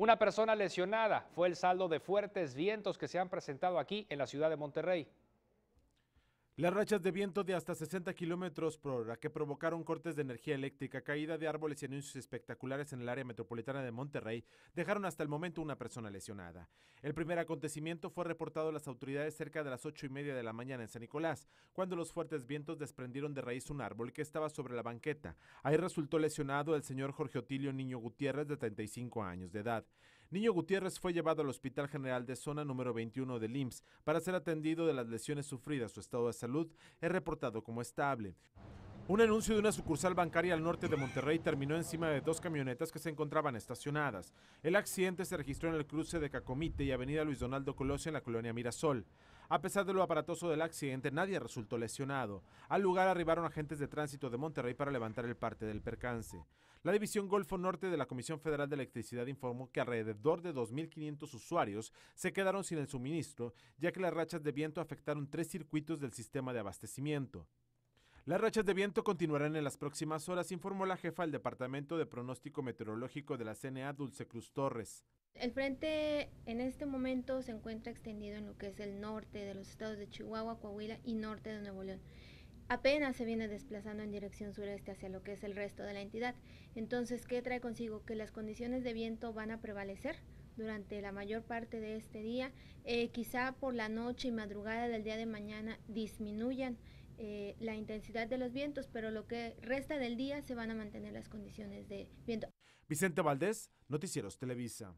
Una persona lesionada fue el saldo de fuertes vientos que se han presentado aquí en la ciudad de Monterrey. Las rachas de viento de hasta 60 kilómetros por hora que provocaron cortes de energía eléctrica, caída de árboles y anuncios espectaculares en el área metropolitana de Monterrey dejaron hasta el momento una persona lesionada. El primer acontecimiento fue reportado a las autoridades cerca de las 8 y media de la mañana en San Nicolás, cuando los fuertes vientos desprendieron de raíz un árbol que estaba sobre la banqueta. Ahí resultó lesionado el señor Jorge Otilio Niño Gutiérrez, de 35 años de edad. Niño Gutiérrez fue llevado al Hospital General de Zona número 21 del IMSS para ser atendido de las lesiones sufridas. Su estado de salud es reportado como estable. Un anuncio de una sucursal bancaria al norte de Monterrey terminó encima de dos camionetas que se encontraban estacionadas. El accidente se registró en el cruce de Cacomite y Avenida Luis Donaldo Colosio en la colonia Mirasol. A pesar de lo aparatoso del accidente, nadie resultó lesionado. Al lugar arribaron agentes de tránsito de Monterrey para levantar el parte del percance. La División Golfo Norte de la Comisión Federal de Electricidad informó que alrededor de 2.500 usuarios se quedaron sin el suministro, ya que las rachas de viento afectaron tres circuitos del sistema de abastecimiento. Las rachas de viento continuarán en las próximas horas, informó la jefa del Departamento de Pronóstico Meteorológico de la CNA, Dulce Cruz Torres. El frente en este momento se encuentra extendido en lo que es el norte de los estados de Chihuahua, Coahuila y norte de Nuevo León. Apenas se viene desplazando en dirección sureste hacia lo que es el resto de la entidad. Entonces, ¿qué trae consigo? Que las condiciones de viento van a prevalecer durante la mayor parte de este día. Eh, quizá por la noche y madrugada del día de mañana disminuyan eh, la intensidad de los vientos, pero lo que resta del día se van a mantener las condiciones de viento. Vicente Valdés, Noticieros Televisa.